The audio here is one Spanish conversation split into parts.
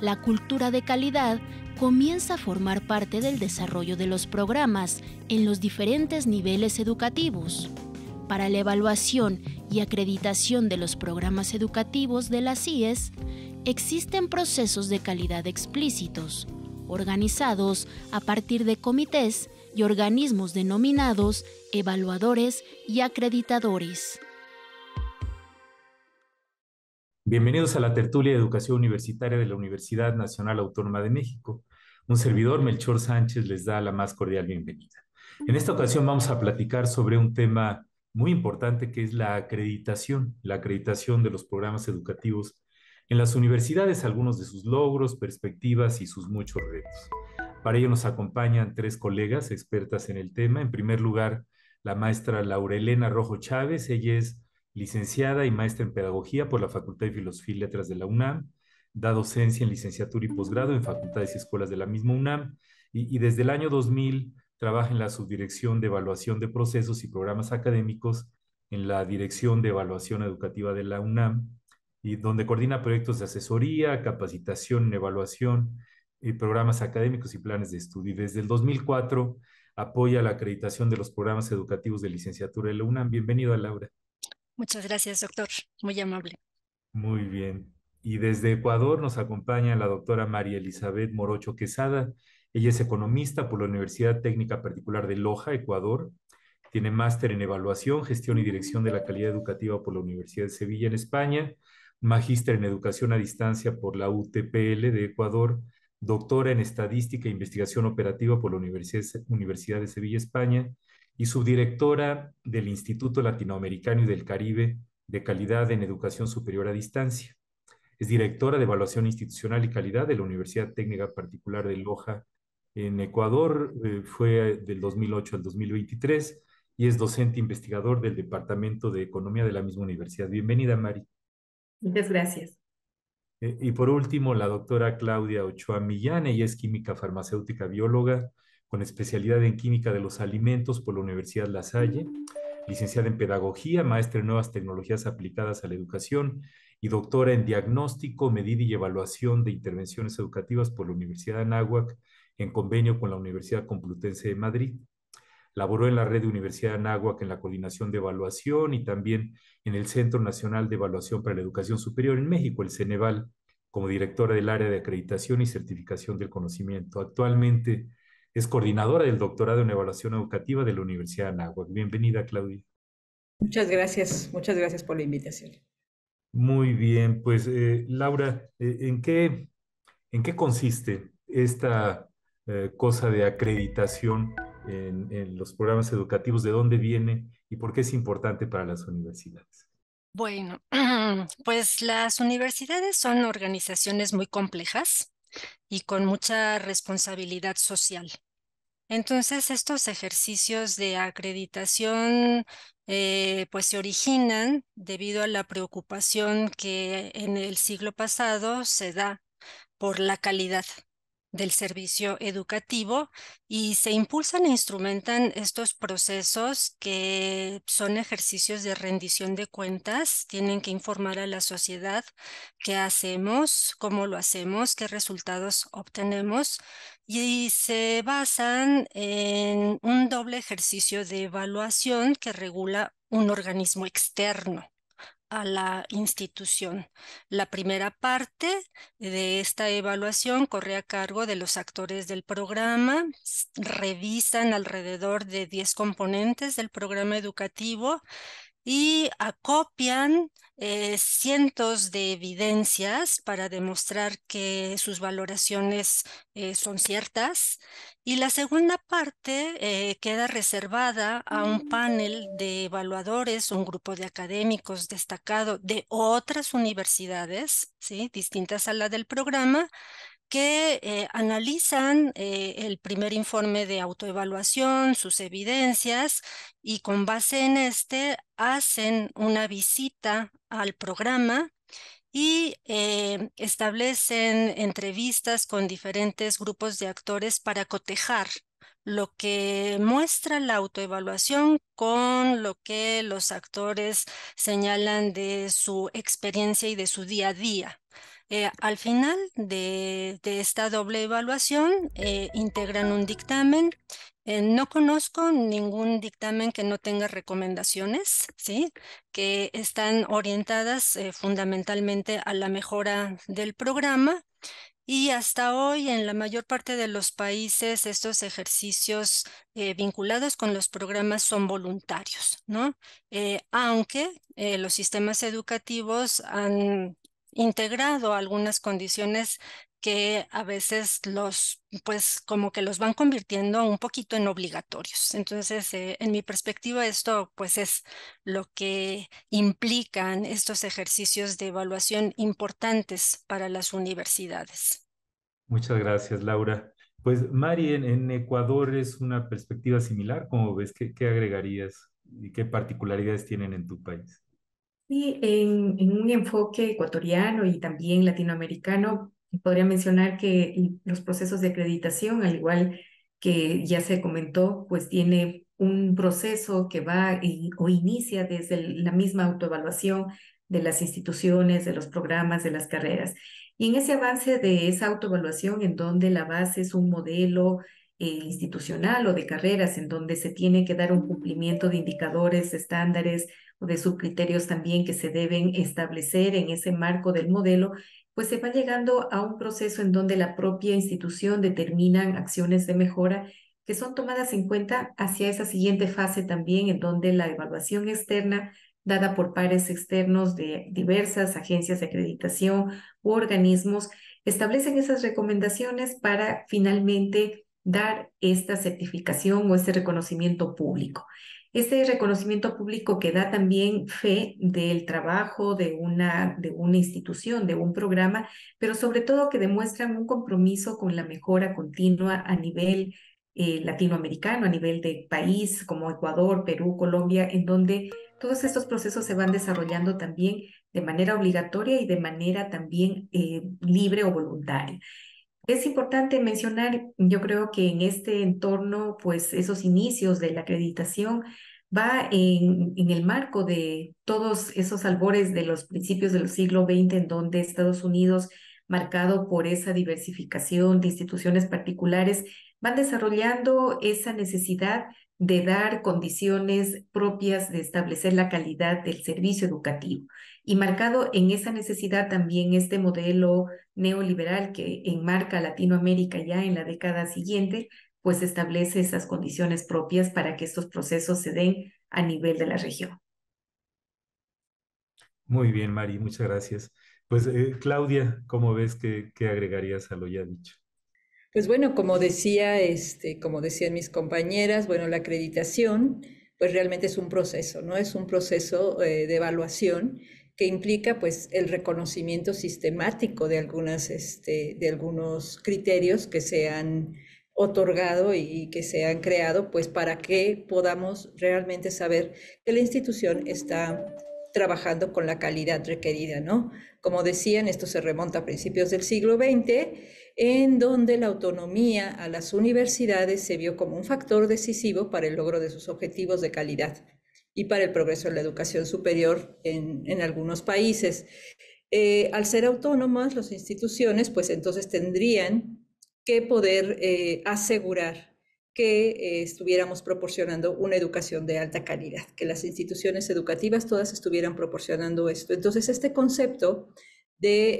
la cultura de calidad comienza a formar parte del desarrollo de los programas en los diferentes niveles educativos. Para la evaluación y acreditación de los programas educativos de las e IES, existen procesos de calidad explícitos, organizados a partir de comités y organismos denominados evaluadores y acreditadores. Bienvenidos a la tertulia de educación universitaria de la Universidad Nacional Autónoma de México. Un servidor, Melchor Sánchez, les da la más cordial bienvenida. En esta ocasión vamos a platicar sobre un tema muy importante que es la acreditación, la acreditación de los programas educativos en las universidades, algunos de sus logros, perspectivas y sus muchos retos. Para ello nos acompañan tres colegas expertas en el tema. En primer lugar, la maestra Elena Rojo Chávez. Ella es licenciada y maestra en Pedagogía por la Facultad de Filosofía y Letras de la UNAM, da docencia en licenciatura y posgrado en facultades y escuelas de la misma UNAM y, desde el año 2000 trabaja en la Subdirección de Evaluación de Procesos y Programas Académicos en la Dirección de Evaluación Educativa de la UNAM y donde coordina proyectos de asesoría, capacitación en evaluación y programas académicos y planes de estudio. Y desde el 2004 apoya la acreditación de los programas educativos de licenciatura de la UNAM. Bienvenido a Laura. Muchas gracias, doctor. Muy amable. Muy bien. Y desde Ecuador nos acompaña la doctora María Elizabeth Morocho Quesada. Ella es economista por la Universidad Técnica Particular de Loja, Ecuador. Tiene máster en evaluación, gestión y dirección de la calidad educativa por la Universidad de Sevilla en España, magíster en educación a distancia por la UTPL de Ecuador, doctora en estadística e investigación operativa por la Universidad, de Sevilla, España, y subdirectora del Instituto Latinoamericano y del Caribe de Calidad en Educación Superior a Distancia. Es directora de Evaluación Institucional y Calidad de la Universidad Técnica Particular de Loja en Ecuador, eh, fue eh, del 2008 al 2023 y es docente investigador del Departamento de Economía de la misma universidad. Bienvenida, Mari. Muchas gracias. Eh, y por último, la doctora Claudia Ochoa Millán, ella es química farmacéutica bióloga, con especialidad en Química de los Alimentos por la Universidad La Salle, licenciada en Pedagogía, maestra en Nuevas Tecnologías Aplicadas a la Educación y doctora en Diagnóstico, Medida y Evaluación de Intervenciones Educativas por la Universidad de Anáhuac, en convenio con la Universidad Complutense de Madrid. Laboró en la red de Universidad de Anáhuac en la coordinación de evaluación y también en el Centro Nacional de Evaluación para la Educación Superior en México, el Ceneval, como directora del área de acreditación y certificación del conocimiento. Actualmente es coordinadora del doctorado en evaluación educativa de la Universidad de Anáhuac. Bienvenida, Claudia. Muchas gracias, muchas gracias por la invitación. Muy bien, pues eh, Laura, eh, ¿en, qué, consiste esta eh, cosa de acreditación en los programas educativos? ¿De dónde viene y por qué es importante para las universidades? Bueno, pues las universidades son organizaciones muy complejas y con mucha responsabilidad social. Entonces, estos ejercicios de acreditación eh, pues se originan debido a la preocupación que en el siglo pasado se da por la calidad del servicio educativo y se impulsan e instrumentan estos procesos que son ejercicios de rendición de cuentas, tienen que informar a la sociedad qué hacemos, cómo lo hacemos, qué resultados obtenemos y se basan en un doble ejercicio de evaluación que regula un organismo externo a la institución. La primera parte de esta evaluación corre a cargo de los actores del programa. Revisan alrededor de 10 componentes del programa educativo y acopian eh, cientos de evidencias para demostrar que sus valoraciones eh, son ciertas. Y la segunda parte eh, queda reservada a un panel de evaluadores, un grupo de académicos destacado de otras universidades, ¿sí? distintas a la del programa, que eh, analizan eh, el primer informe de autoevaluación, sus evidencias y con base en este hacen una visita al programa y eh, establecen entrevistas con diferentes grupos de actores para cotejar lo que muestra la autoevaluación con lo que los actores señalan de su experiencia y de su día a día. Eh, al final de, esta doble evaluación, eh, integran un dictamen. Eh, no conozco ningún dictamen que no tenga recomendaciones, ¿sí? que están orientadas fundamentalmente a la mejora del programa. Y hasta hoy, en la mayor parte de los países, estos ejercicios vinculados con los programas son voluntarios, ¿no? aunque los sistemas educativos han integrado algunas condiciones que a veces los, pues como que los van convirtiendo un poquito en obligatorios. Entonces, eh, en mi perspectiva, esto pues es lo que implican estos ejercicios de evaluación importantes para las universidades. Muchas gracias, Laura. Pues Mari, en, Ecuador es una perspectiva similar, ¿cómo ves? qué agregarías y qué particularidades tienen en tu país? y en, un enfoque ecuatoriano y también latinoamericano, podría mencionar que los procesos de acreditación, al igual que ya se comentó, pues tiene un proceso que va o inicia desde la misma autoevaluación de las instituciones, de los programas, de las carreras. Y en ese avance de esa autoevaluación, en donde la base es un modelo eh, institucional o de carreras, en donde se tiene que dar un cumplimiento de indicadores, estándares, o de sus criterios también que se deben establecer en ese marco del modelo, pues se va llegando a un proceso en donde la propia institución determina acciones de mejora que son tomadas en cuenta hacia esa siguiente fase también, en donde la evaluación externa dada por pares externos de diversas agencias de acreditación u organismos establecen esas recomendaciones para finalmente dar esta certificación o este reconocimiento público. Ese reconocimiento público que da también fe del trabajo de una, de una institución, de un programa, pero sobre todo que demuestran un compromiso con la mejora continua a nivel eh, latinoamericano, a nivel de país como Ecuador, Perú, Colombia, en donde todos estos procesos se van desarrollando también de manera obligatoria y de manera también eh, libre o voluntaria. Es importante mencionar, yo creo que en este entorno, pues esos inicios de la acreditación va en, el marco de todos esos albores de los principios del siglo XX, en donde Estados Unidos, marcado por esa diversificación de instituciones particulares, van desarrollando esa necesidad de dar condiciones propias de establecer la calidad del servicio educativo. Y marcado en esa necesidad también este modelo neoliberal que enmarca Latinoamérica ya en la década siguiente, pues establece esas condiciones propias para que estos procesos se den a nivel de la región. Muy bien, Mari, muchas gracias. Pues eh, Claudia, ¿cómo ves que, que agregarías a lo ya dicho? Pues bueno, como decía, este, como decían mis compañeras, bueno, la acreditación, pues realmente es un proceso, ¿no? Es un proceso eh, de evaluación que implica pues el reconocimiento sistemático de algunas este, de algunos criterios que se han otorgado y que se han creado pues para que podamos realmente saber que la institución está trabajando con la calidad requerida, ¿no? Como decían, esto se remonta a principios del siglo XX en donde la autonomía a las universidades se vio como un factor decisivo para el logro de sus objetivos de calidad y para el progreso de la educación superior en, algunos países. Eh, al ser autónomas, las instituciones, pues entonces tendrían que poder eh, asegurar que eh, estuviéramos proporcionando una educación de alta calidad, que las instituciones educativas todas estuvieran proporcionando esto. Entonces, este concepto de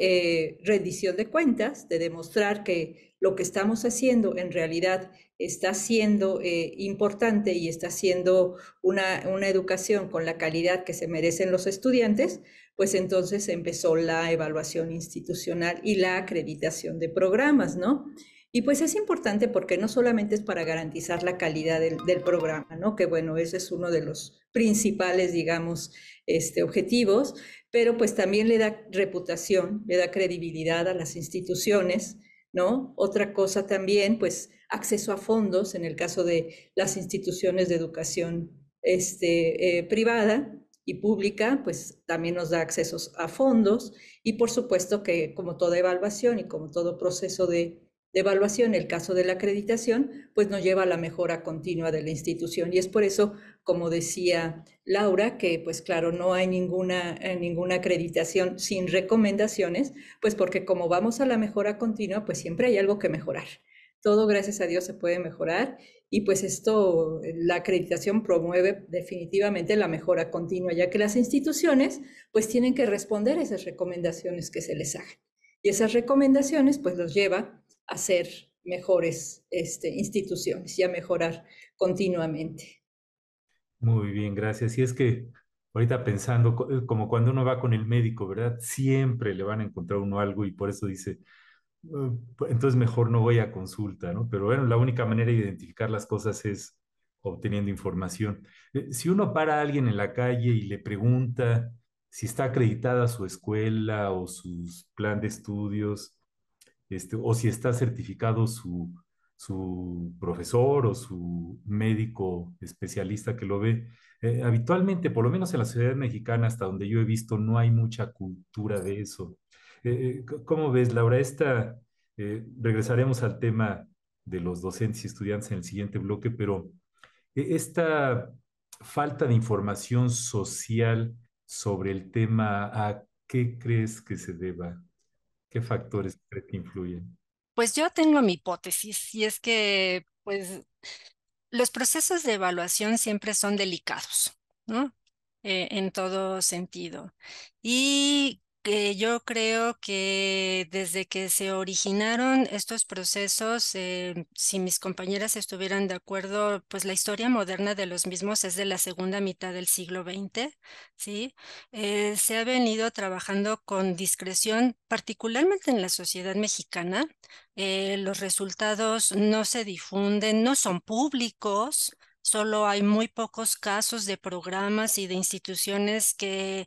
eh, rendición de cuentas, de demostrar que lo que estamos haciendo en realidad está siendo eh, importante y está siendo una, una, educación con la calidad que se merecen los estudiantes, pues entonces empezó la evaluación institucional y la acreditación de programas, ¿no? Y pues es importante porque no solamente es para garantizar la calidad del, programa, ¿no? Que bueno, ese es uno de los principales, digamos, este, objetivos, pero pues también le da reputación, le da credibilidad a las instituciones, ¿no? Otra cosa también, pues acceso a fondos en el caso de las instituciones de educación este, eh, privada, y pública, pues también nos da accesos a fondos y por supuesto que como toda evaluación y como todo proceso de de evaluación, el caso de la acreditación, pues nos lleva a la mejora continua de la institución. Y es por eso, como decía Laura, que pues claro, no hay ninguna, eh, ninguna acreditación sin recomendaciones, pues porque como vamos a la mejora continua, pues siempre hay algo que mejorar. Todo, gracias a Dios, se puede mejorar y pues esto, la acreditación promueve definitivamente la mejora continua, ya que las instituciones pues tienen que responder a esas recomendaciones que se les hagan. Y esas recomendaciones pues los lleva hacer mejores este, instituciones y a mejorar continuamente. Muy bien, gracias. Y es que ahorita pensando, eh, como cuando uno va con el médico, ¿verdad? Siempre le van a encontrar uno algo y por eso dice, eh, pues, entonces mejor no voy a consulta, ¿no? Pero bueno, la única manera de identificar las cosas es obteniendo información. Eh, si uno para a alguien en la calle y le pregunta si está acreditada su escuela o su plan de estudios, este, o si está certificado su, profesor o su médico especialista que lo ve. Eh, habitualmente, por lo menos en la sociedad mexicana, hasta donde yo he visto, no hay mucha cultura de eso. Eh, eh, ¿Cómo ves, Laura? regresaremos al tema de los docentes y estudiantes en el siguiente bloque, pero esta falta de información social sobre el tema, ¿a qué crees que se deba? ¿Qué factores que influyen? Pues yo tengo mi hipótesis y es que pues los procesos de evaluación siempre son delicados, ¿no? Eh, en todo sentido. Y yo creo que desde que se originaron estos procesos, eh, si mis compañeras estuvieran de acuerdo, pues la historia moderna de los mismos es de la segunda mitad del siglo XX, ¿sí? Eh, se ha venido trabajando con discreción, particularmente en la sociedad mexicana. Eh, los resultados no se difunden, no son públicos, solo hay muy pocos casos de programas y de instituciones que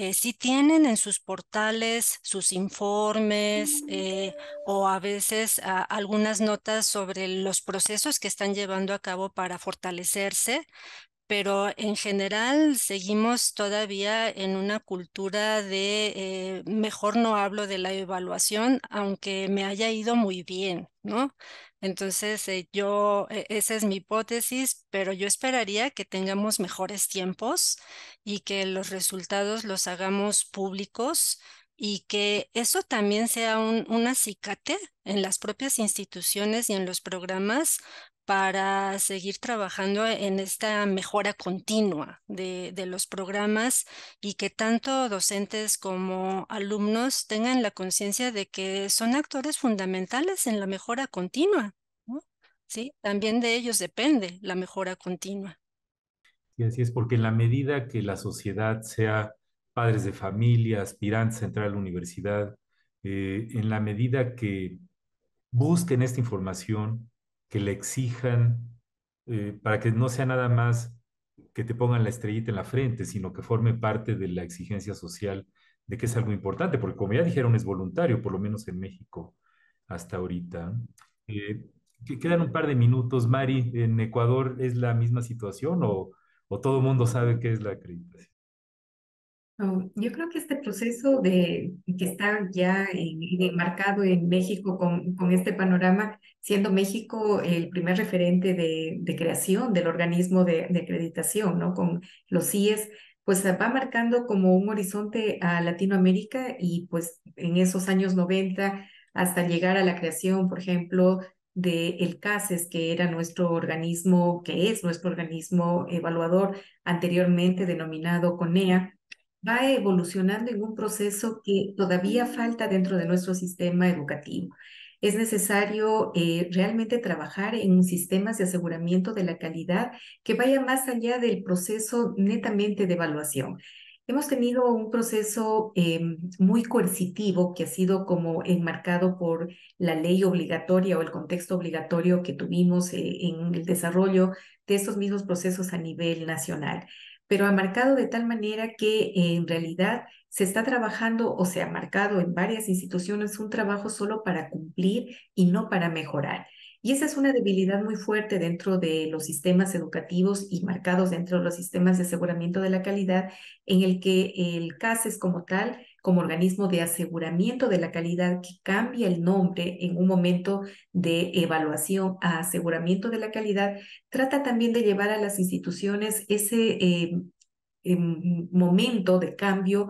eh, si tienen en sus portales sus informes mm. eh, o a veces ah, algunas notas sobre los procesos que están llevando a cabo para fortalecerse, pero en general seguimos todavía en una cultura de eh, mejor no hablo de la evaluación, aunque me haya ido muy bien, ¿no? Entonces, eh, yo, e, esa es mi hipótesis, pero yo esperaría que tengamos mejores tiempos y que los resultados los hagamos públicos y que eso también sea un, un acicate en las propias instituciones y en los programas para seguir trabajando en esta mejora continua de, los programas y que tanto docentes como alumnos tengan la conciencia de que son actores fundamentales en la mejora continua. ¿Sí? También de ellos depende la mejora continua. Y así es, porque en la medida que la sociedad sea padres de familia, aspirantes a entrar a la universidad, eh, en la medida que busquen esta información, que le exijan, eh, para que no sea nada más que te pongan la estrellita en la frente, sino que forme parte de la exigencia social de que es algo importante, porque como ya dijeron, es voluntario, por lo menos en México hasta ahorita. Eh, quedan un par de minutos, Mari, ¿en Ecuador es la misma situación o, o todo el mundo sabe qué es la acreditación? Oh, yo creo que este proceso de, que está ya marcado en, México con, con, este panorama, siendo México el primer referente de, de creación del organismo de, de, acreditación, ¿no? Con los CIES, pues va marcando como un horizonte a Latinoamérica y pues en esos años 90 hasta llegar a la creación, por ejemplo, de el CASES, que era nuestro organismo, que es nuestro organismo evaluador anteriormente denominado CONEA va evolucionando en un proceso que todavía falta dentro de nuestro sistema educativo. Es necesario eh, realmente trabajar en un sistema de aseguramiento de la calidad que vaya más allá del proceso netamente de evaluación. Hemos tenido un proceso em, muy coercitivo que ha sido como enmarcado por la ley obligatoria o el contexto obligatorio que tuvimos eh, en el desarrollo de estos mismos procesos a nivel nacional pero ha marcado de tal manera que en realidad se está trabajando o se ha marcado en varias instituciones un trabajo solo para cumplir y no para mejorar. Y esa es una debilidad muy fuerte dentro de los sistemas educativos y marcados dentro de los sistemas de aseguramiento de la calidad, en el que el CASES como tal como organismo de aseguramiento de la calidad que cambia el nombre en un momento de evaluación a aseguramiento de la calidad, trata también de llevar a las instituciones ese em, em, momento de cambio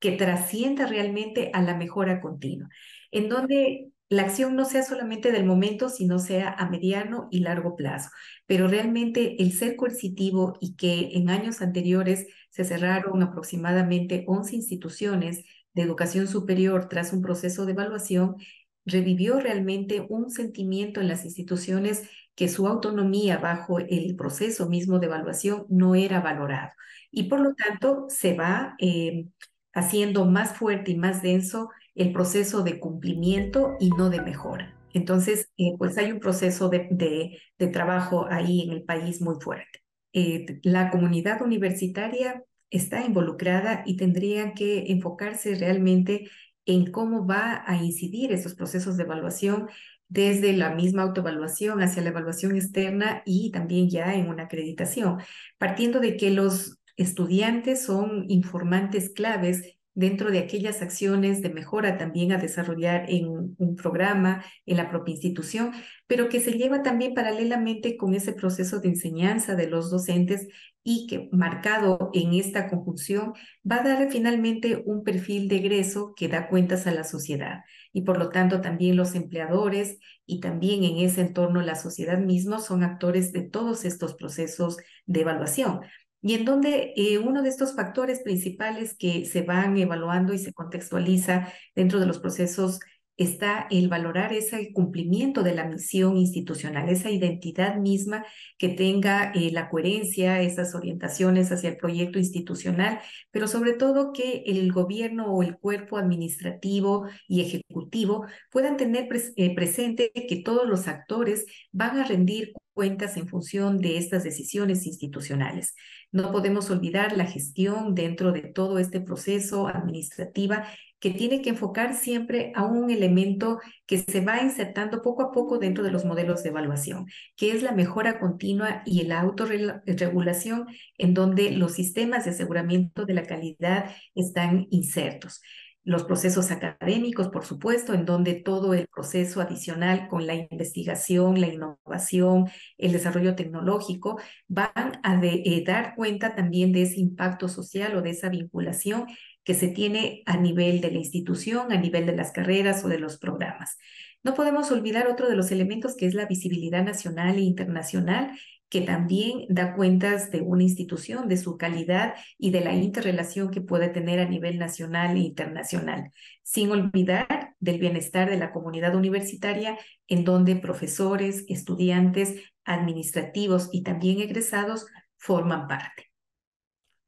que trascienda realmente a la mejora continua, en donde la acción no sea solamente del momento, sino sea a mediano y largo plazo. Pero realmente el ser coercitivo y que en años anteriores se cerraron aproximadamente 11 instituciones de educación superior tras un proceso de evaluación, revivió realmente un sentimiento en las instituciones que su autonomía bajo el proceso mismo de evaluación no era valorado. Y por lo tanto, se va eh, haciendo más fuerte y más denso el proceso de cumplimiento y no de mejora. Entonces, eh, pues hay un proceso de trabajo ahí en el país muy fuerte. Eh, la comunidad universitaria está involucrada y tendría que enfocarse realmente en cómo va a incidir esos procesos de evaluación desde la misma autoevaluación hacia la evaluación externa y también ya en una acreditación, partiendo de que los estudiantes son informantes claves dentro de aquellas acciones de mejora también a desarrollar en un programa, en la propia institución, pero que se lleva también paralelamente con ese proceso de enseñanza de los docentes y que marcado en esta conjunción va a dar finalmente un perfil de egreso que da cuentas a la sociedad y por lo tanto también los empleadores y también en ese entorno la sociedad misma son actores de todos estos procesos de evaluación y en donde eh, uno de estos factores principales que se van evaluando y se contextualiza dentro de los procesos está el valorar ese cumplimiento de la misión institucional, esa identidad misma que tenga eh, la coherencia, esas orientaciones hacia el proyecto institucional, pero sobre todo que el gobierno o el cuerpo administrativo y ejecutivo puedan tener eh, presente que todos los actores van a rendir cuentas en función de estas decisiones institucionales. No podemos olvidar la gestión dentro de todo este proceso administrativa que tiene que enfocar siempre a un elemento que se va insertando poco a poco dentro de los modelos de evaluación, que es la mejora continua y la autorregulación en donde los sistemas de aseguramiento de la calidad están insertos los procesos académicos, por supuesto, en donde todo el proceso adicional con la investigación, la innovación, el desarrollo tecnológico, van a eh, dar cuenta también de ese impacto social o de esa vinculación que se tiene a nivel de la institución, a nivel de las carreras o de los programas. No podemos olvidar otro de los elementos que es la visibilidad nacional e internacional que también da cuentas de una institución, de su calidad y de la interrelación que puede tener a nivel nacional e internacional, sin olvidar del bienestar de la comunidad universitaria, en donde profesores, estudiantes, administrativos y también egresados forman parte.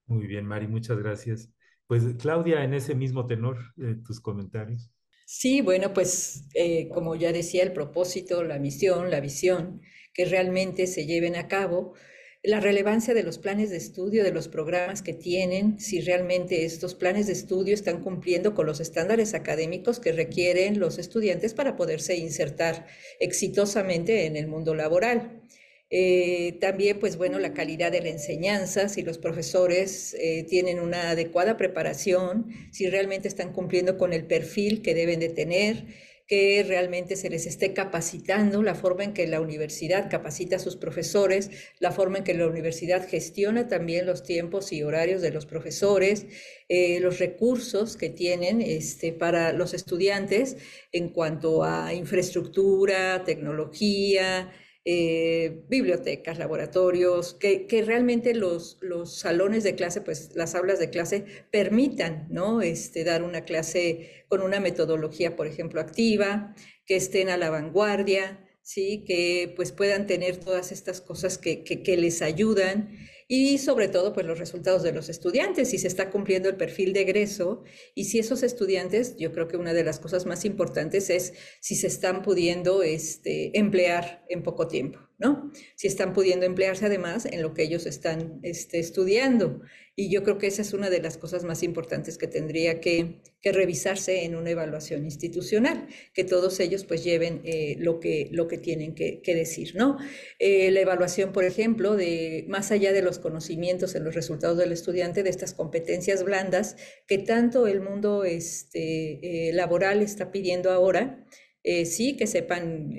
Muy bien, Mari, muchas gracias. Pues Claudia, en ese mismo tenor, eh, tus comentarios. Sí, bueno, pues eh, como ya decía, el propósito, la misión, la visión que realmente se lleven a cabo, la relevancia de los planes de estudio, de los programas que tienen, si realmente estos planes de estudio están cumpliendo con los estándares académicos que requieren los estudiantes para poderse insertar exitosamente en el mundo laboral. Eh, también, pues bueno, la calidad de la enseñanza, si los profesores eh, tienen una adecuada preparación, si realmente están cumpliendo con el perfil que deben de tener, que realmente se les esté capacitando, la forma en que la universidad capacita a sus profesores, la forma en que la universidad gestiona también los tiempos y horarios de los profesores, eh, los recursos que tienen este, para los estudiantes en cuanto a infraestructura, tecnología, eh, bibliotecas, laboratorios, que, realmente los, salones de clase, pues las aulas de clase permitan, ¿no? Este, dar una clase con una metodología, por ejemplo, activa, que estén a la vanguardia, ¿sí? Que pues puedan tener todas estas cosas que les ayudan y sobre todo pues los resultados de los estudiantes, si se está cumpliendo el perfil de egreso y si esos estudiantes, yo creo que una de las cosas más importantes es si se están pudiendo este, emplear en poco tiempo. Si están pudiendo emplearse además en lo que ellos están este, estudiando. Y yo creo que esa es una de las cosas más importantes que tendría que, revisarse en una evaluación institucional, que todos ellos pues lleven eh, lo, que, lo que tienen que, decir, ¿no? Eh, la evaluación, por ejemplo, de más allá de los conocimientos en los resultados del estudiante, de estas competencias blandas que tanto el mundo este, eh, laboral está pidiendo ahora, sí, que sepan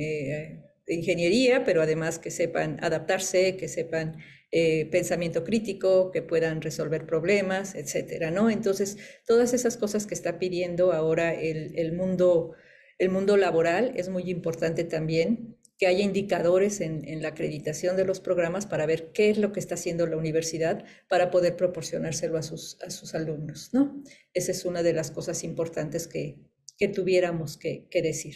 ingeniería, pero además que sepan adaptarse, que sepan eh, pensamiento crítico, que puedan resolver problemas, etcétera, ¿no? Entonces, todas esas cosas que está pidiendo ahora el, mundo, el mundo laboral es muy importante también que haya indicadores en, en, la acreditación de los programas para ver qué es lo que está haciendo la universidad para poder proporcionárselo a sus, a sus alumnos, ¿no? Esa es una de las cosas importantes que, que tuviéramos que, que decir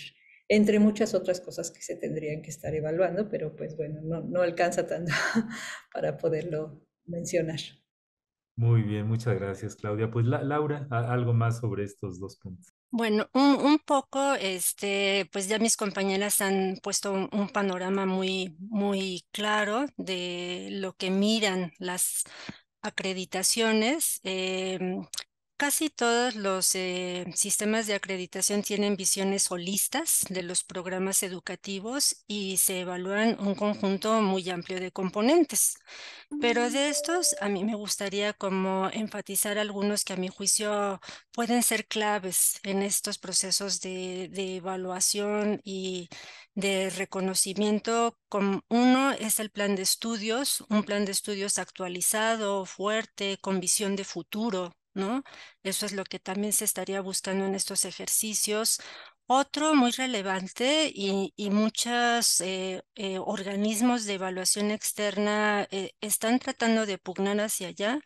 entre muchas otras cosas que se tendrían que estar evaluando, pero pues bueno, no, alcanza tanto para poderlo mencionar. Muy bien, muchas gracias Claudia. Pues Laura, algo más sobre estos dos puntos. Bueno, un, poco, este, pues ya mis compañeras han puesto un, panorama muy, muy claro de lo que miran las acreditaciones. Em, Casi todos los eh, sistemas de acreditación tienen visiones holistas de los programas educativos y se evalúan un conjunto muy amplio de componentes. Pero mm. de estos, a mí me gustaría como enfatizar algunos que a mi juicio pueden ser claves en estos procesos de, evaluación y de reconocimiento. uno es el plan de estudios, un plan de estudios actualizado, fuerte, con visión de futuro ¿no? Eso es lo que también se estaría buscando en estos ejercicios. Otro muy relevante y, muchos eh, eh, organismos de evaluación externa eh, están tratando de pugnar hacia allá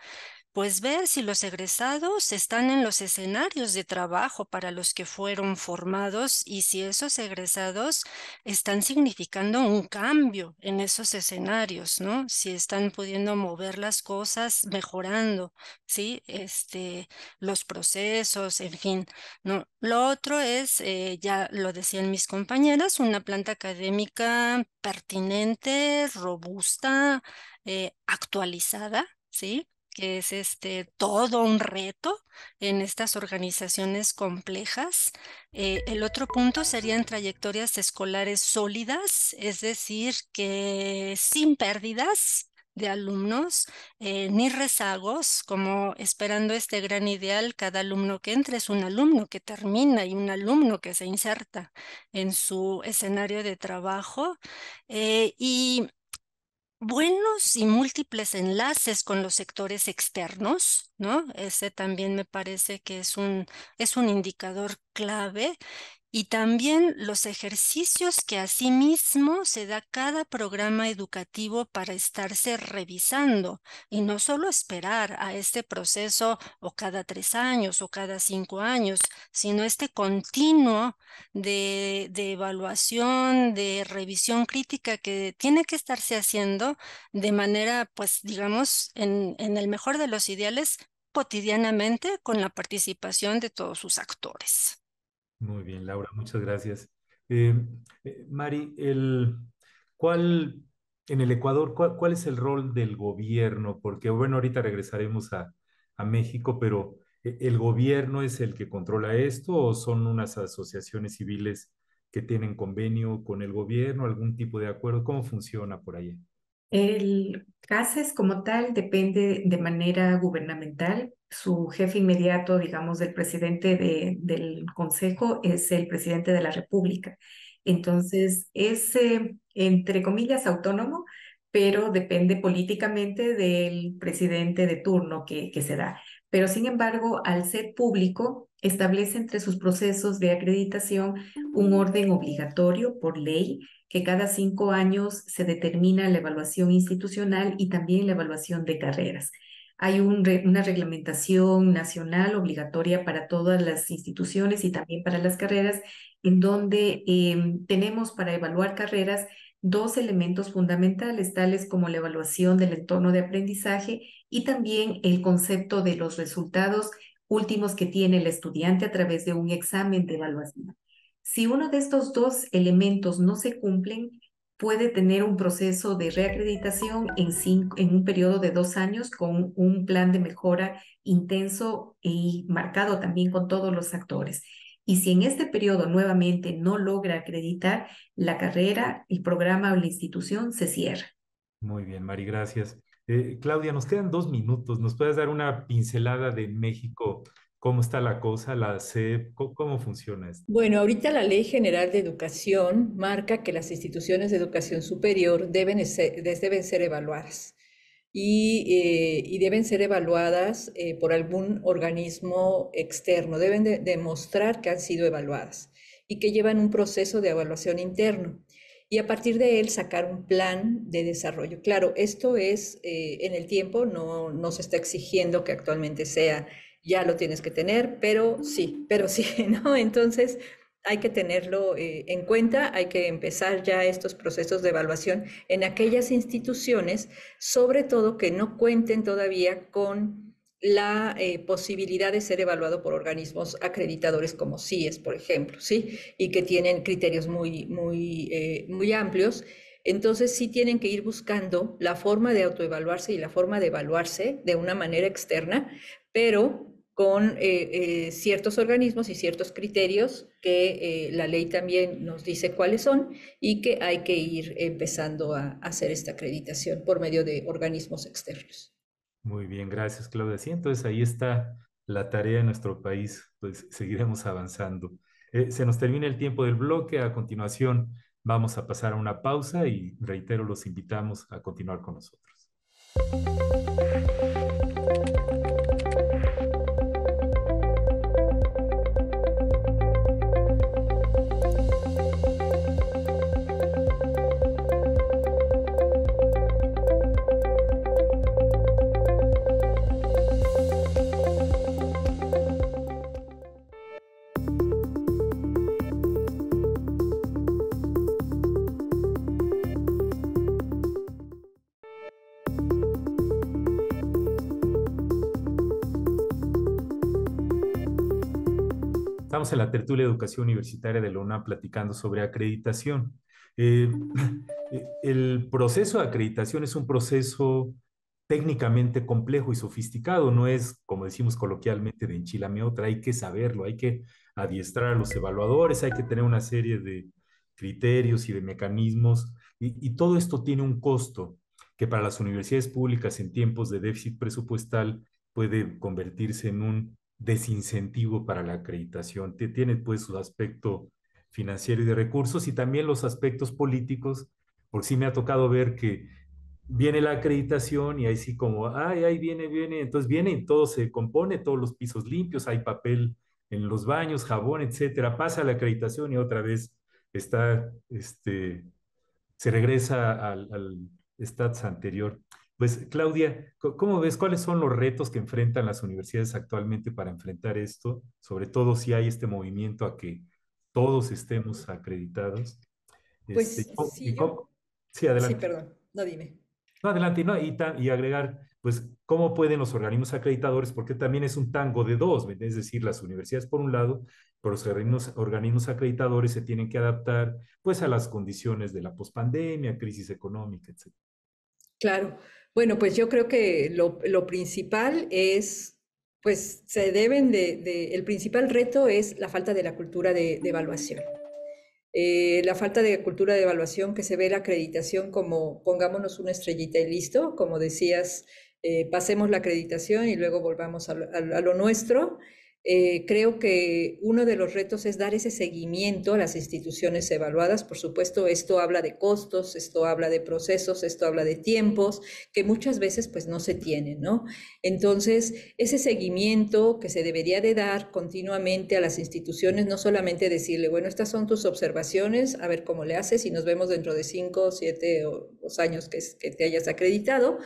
pues ver si los egresados están en los escenarios de trabajo para los que fueron formados y si esos egresados están significando un cambio en esos escenarios, ¿no? Si están pudiendo mover las cosas, mejorando, ¿sí? Este, los procesos, en fin, ¿no? Lo otro es, eh, ya lo decían mis compañeras, una planta académica pertinente, robusta, eh, actualizada, ¿sí? que es este todo un reto en estas organizaciones complejas. Eh, el otro punto serían trayectorias escolares sólidas, es decir, que sin pérdidas de alumnos, eh, ni rezagos, como esperando este gran ideal, cada alumno que entre es un alumno que termina y un alumno que se inserta en su escenario de trabajo. Eh, y buenos y múltiples enlaces con los sectores externos, ¿no? Ese también me parece que es un, es un indicador clave y también los ejercicios que asimismo se da cada programa educativo para estarse revisando y no solo esperar a este proceso o cada tres años o cada cinco años, sino este continuo de, evaluación, de revisión crítica que tiene que estarse haciendo de manera, pues digamos, en el mejor de los ideales, cotidianamente con la participación de todos sus actores. Muy bien, Laura, muchas gracias. Eh, eh, Mari, el, ¿cuál, en el Ecuador, cuál, es el rol del gobierno? Porque, bueno, ahorita regresaremos a, a México, pero eh, ¿el gobierno es el que controla esto o son unas asociaciones civiles que tienen convenio con el gobierno, algún tipo de acuerdo? ¿Cómo funciona por ahí? El CASES como tal depende de manera gubernamental. Su jefe inmediato, digamos, del presidente del Consejo es el presidente de la República. Entonces, es, eh, entre comillas, autónomo, pero depende políticamente del presidente de turno que, que se da. Pero, sin embargo, al ser público, establece entre sus procesos de acreditación un orden obligatorio por ley que cada cinco años se determina la evaluación institucional y también la evaluación de carreras. Hay una reglamentación nacional obligatoria para todas las instituciones y también para las carreras, en donde em, tenemos para evaluar carreras dos elementos fundamentales, tales como la evaluación del entorno de aprendizaje y también el concepto de los resultados últimos que tiene el estudiante a través de un examen de evaluación. Si uno de estos dos elementos no se cumplen, puede tener un proceso de reacreditación en, un periodo de dos años con un plan de mejora intenso y marcado también con todos los actores. Y si en este periodo nuevamente no logra acreditar la carrera, el programa o la institución, se cierra. Muy bien, Mari, gracias. Eh, Claudia, nos quedan dos minutos. ¿Nos puedes dar una pincelada de México ¿Cómo está la cosa? ¿La ¿Cómo funciona esto? Bueno, ahorita la Ley General de Educación marca que las instituciones de educación superior deben ser, deben ser evaluadas y, eh, deben ser evaluadas eh, por algún organismo externo, deben de, demostrar que han sido evaluadas y que llevan un proceso de evaluación interno y a partir de él sacar un plan de desarrollo. Claro, esto es eh, en el tiempo, no, no se está exigiendo que actualmente sea ya lo tienes que tener, pero sí, pero sí, ¿no? Entonces hay que tenerlo eh, en cuenta, hay que empezar ya estos procesos de evaluación en aquellas instituciones, sobre todo que no cuenten todavía con la eh, posibilidad de ser evaluado por organismos acreditadores como CIES, por ejemplo, ¿sí? Y que tienen criterios muy, muy, eh, muy amplios. Entonces sí tienen que ir buscando la forma de autoevaluarse y la forma de evaluarse de una manera externa, pero con eh, eh, ciertos organismos y ciertos criterios que eh, la ley también nos dice cuáles son y que hay que ir empezando a, hacer esta acreditación por medio de organismos externos. Muy bien, gracias Claudia. Sí, entonces ahí está la tarea de nuestro país, pues seguiremos avanzando. se nos termina el tiempo del bloque, a continuación vamos a pasar a una pausa y reitero, los invitamos a continuar con nosotros. en la tertulia de educación universitaria de la platicando sobre acreditación. Eh, el proceso de acreditación es un proceso técnicamente complejo y sofisticado, no es, como decimos coloquialmente, de enchilame otra, hay que saberlo, hay que adiestrar a los evaluadores, hay que tener una serie de criterios y de mecanismos, y todo esto tiene un costo que para las universidades públicas en tiempos de déficit presupuestal puede convertirse en un desincentivo para la acreditación. Tiene pues su aspecto financiero y de recursos y también los aspectos políticos, por sí me ha tocado ver que viene la acreditación y ahí sí como, ay, ahí viene, viene, entonces viene y todo se compone, todos los pisos limpios, hay papel en los baños, jabón, etcétera, pasa la acreditación y otra vez está, este, se regresa al, al stats anterior. Pues Claudia, ¿cómo ves cuáles son los retos que enfrentan las universidades actualmente para enfrentar esto? Sobre todo si hay este movimiento a que todos estemos acreditados. Pues este, sí, adelante. Sí, perdón, no dime. No, adelante, no, y, agregar, pues, ¿cómo pueden los organismos acreditadores? Porque también es un tango de dos, es decir, las universidades por un lado, pero los organismos, acreditadores se tienen que adaptar, pues, a las condiciones de la pospandemia, crisis económica, etc. Claro, bueno, pues yo creo que lo, principal es, pues se deben de, el principal reto es la falta de la cultura de, evaluación. Eh, la falta de cultura de evaluación que se ve la acreditación como pongámonos una estrellita y listo, como decías, eh, pasemos la acreditación y luego volvamos a lo, a lo nuestro. Eh, creo que uno de los retos es dar ese seguimiento a las instituciones evaluadas. Por supuesto, esto habla de costos, esto habla de procesos, esto habla de tiempos que muchas veces pues no se tienen, ¿no? Entonces, ese seguimiento que se debería de dar continuamente a las instituciones, no solamente decirle, bueno, estas son tus observaciones, a ver cómo le haces y nos vemos dentro de cinco, siete o dos años que, que te hayas acreditado,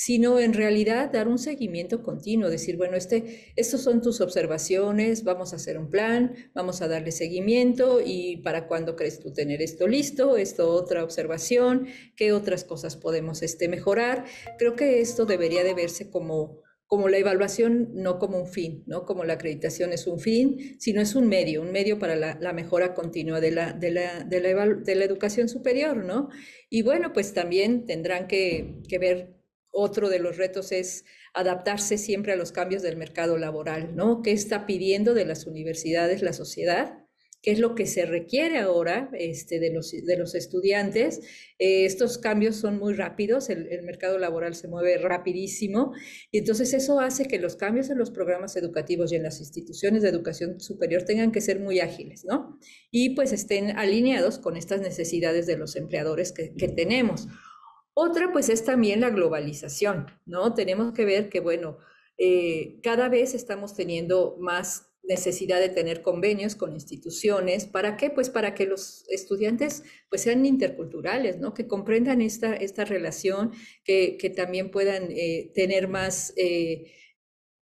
sino en realidad dar un seguimiento continuo, decir, bueno, este, estos son tus observaciones, vamos a hacer un plan, vamos a darle seguimiento y para cuándo crees tú tener esto listo, esto otra observación, qué otras cosas podemos este, mejorar. Creo que esto debería de verse como como la evaluación, no como un fin, no como la acreditación es un fin, sino es un medio, un medio para la, mejora continua de la, de la, educación superior, ¿no? Y bueno, pues también tendrán que, que ver otro de los retos es adaptarse siempre a los cambios del mercado laboral, ¿no? ¿Qué está pidiendo de las universidades la sociedad? ¿Qué es lo que se requiere ahora este, de, los, estudiantes? Eh, estos cambios son muy rápidos, el, mercado laboral se mueve rapidísimo y entonces eso hace que los cambios en los programas educativos y en las instituciones de educación superior tengan que ser muy ágiles, ¿no? Y pues estén alineados con estas necesidades de los empleadores que tenemos. Otra, pues, es también la globalización, ¿no? Tenemos que ver que, bueno, eh, cada vez estamos teniendo más necesidad de tener convenios con instituciones. ¿Para qué? Pues para que los estudiantes pues, sean interculturales, ¿no? Que comprendan esta, esta relación, que, también puedan eh, tener más... Eh,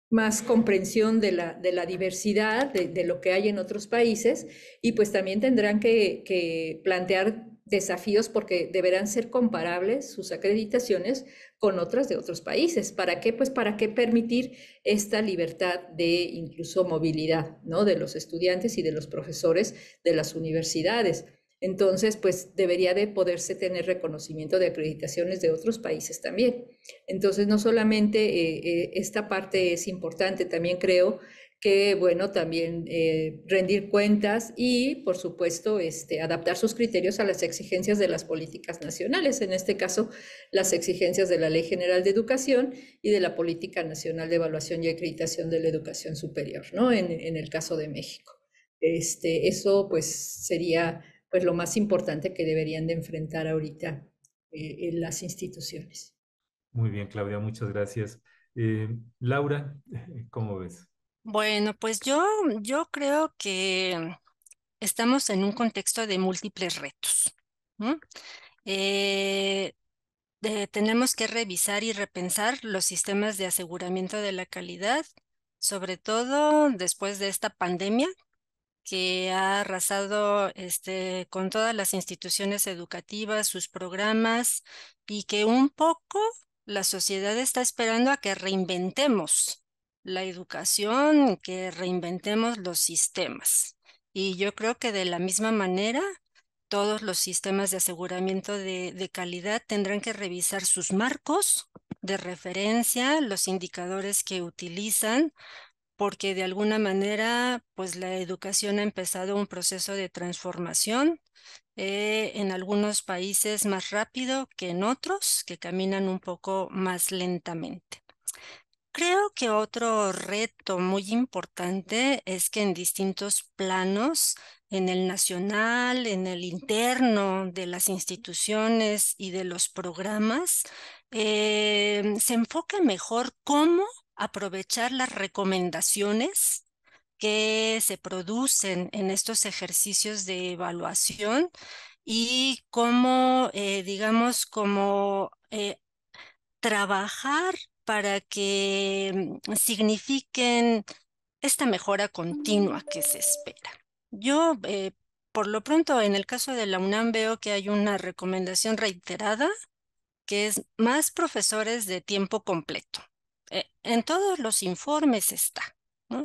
más comprensión de la, diversidad, de, lo que hay en otros países, y pues también tendrán que, que plantear desafíos porque deberán ser comparables sus acreditaciones con otras de otros países. ¿Para qué? Pues para qué permitir esta libertad de incluso movilidad, ¿no? De los estudiantes y de los profesores de las universidades. Entonces, pues debería de poderse tener reconocimiento de acreditaciones de otros países también. Entonces, no solamente eh, eh, esta parte es importante, también creo que, bueno, también eh, rendir cuentas y, por supuesto, este, adaptar sus criterios a las exigencias de las políticas nacionales, en este caso, las exigencias de la Ley General de Educación y de la Política Nacional de Evaluación y Acreditación de la Educación Superior, ¿no? En, el caso de México. Este, eso, pues, sería pues, lo más importante que deberían de enfrentar ahorita eh, las instituciones. Muy bien, Claudia, muchas gracias. Eh, Laura, ¿cómo ves? Bueno, pues yo, yo creo que estamos en un contexto de múltiples retos, eh, eh, tenemos que revisar y repensar los sistemas de aseguramiento de la calidad, sobre todo después de esta pandemia que ha arrasado este, con todas las instituciones educativas, sus programas, y que un poco la sociedad está esperando a que reinventemos la educación, que reinventemos los sistemas. Y yo creo que de la misma manera, todos los sistemas de aseguramiento de, calidad tendrán que revisar sus marcos de referencia, los indicadores que utilizan, porque de alguna manera, pues la educación ha empezado un proceso de transformación eh, en algunos países más rápido que en otros, que caminan un poco más lentamente creo que otro reto muy importante es que en distintos planos, en el nacional, en el interno de las instituciones y de los programas, eh, se enfoque mejor cómo aprovechar las recomendaciones que se producen en estos ejercicios de evaluación y cómo, eh, digamos, cómo eh, trabajar para que mm, signifiquen esta mejora continua que se espera. Yo, eh, por lo pronto, en el caso de la UNAM veo que hay una recomendación reiterada que es más profesores de tiempo completo. Eh, en todos los informes está. ¿no?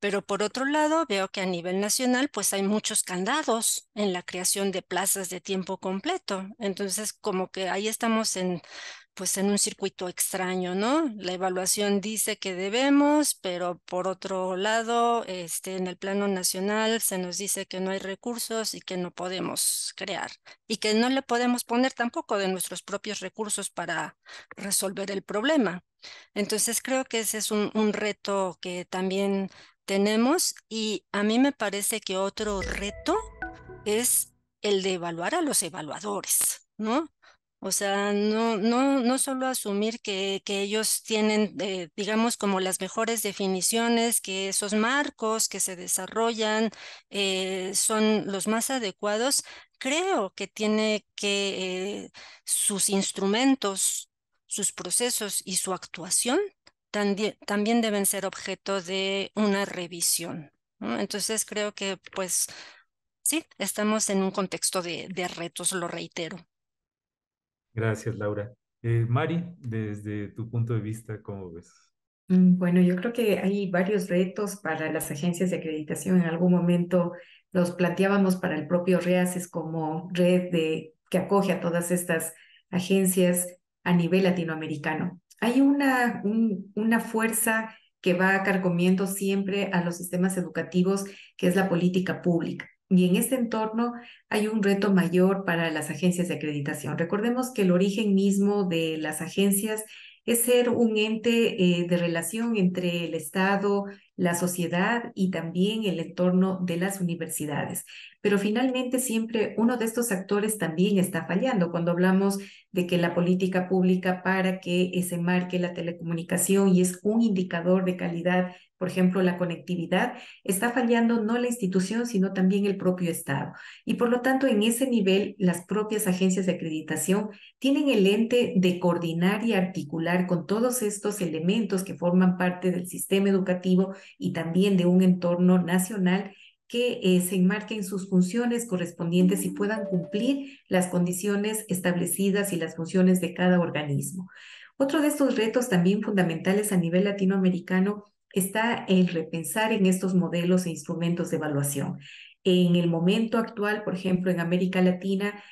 Pero por otro lado, veo que a nivel nacional, pues hay muchos candados en la creación de plazas de tiempo completo. Entonces, como que ahí estamos en pues en un circuito extraño, ¿no? La evaluación dice que debemos, pero por otro lado, este, en el plano nacional se nos dice que no hay recursos y que no podemos crear y que no le podemos poner tampoco de nuestros propios recursos para resolver el problema. Entonces creo que ese es un, un reto que también tenemos y a mí me parece que otro reto es el de evaluar a los evaluadores, ¿no? O sea, no, solo asumir que, ellos tienen, eh, digamos, como las mejores definiciones, que esos marcos que se desarrollan eh, son los más adecuados, creo que tiene que eh, sus instrumentos, sus procesos y su actuación también, deben ser objeto de una revisión. Entonces creo que, pues, sí, estamos en un contexto de, de retos, lo reitero. Gracias, Laura. Eh, Mari, desde tu punto de vista, ¿cómo ves? Mm, bueno, yo creo que hay varios retos para las agencias de acreditación. En algún momento los planteábamos para el propio REACES como red de, que acoge a todas estas agencias a nivel latinoamericano. Hay una, una fuerza que va carcomiendo siempre a los sistemas educativos, que es la política pública. Y en este entorno hay un reto mayor para las agencias de acreditación. Recordemos que el origen mismo de las agencias es ser un ente eh, de relación entre el Estado, la sociedad y también el entorno de las universidades. Pero finalmente siempre uno de estos actores también está fallando. Cuando hablamos de que la política pública para que se marque la telecomunicación y es un indicador de calidad, por ejemplo, la conectividad, está fallando no la institución, sino también el propio Estado. Y por lo tanto, en ese nivel, las propias agencias de acreditación tienen el ente de coordinar y articular con todos estos elementos que forman parte del sistema educativo y también de un entorno nacional que eh, se se enmarquen sus funciones correspondientes y puedan cumplir las condiciones establecidas y las funciones de cada organismo. Otro de estos retos también fundamentales a nivel latinoamericano está el repensar en estos modelos e instrumentos de evaluación. En el momento actual, por ejemplo, en América Latina,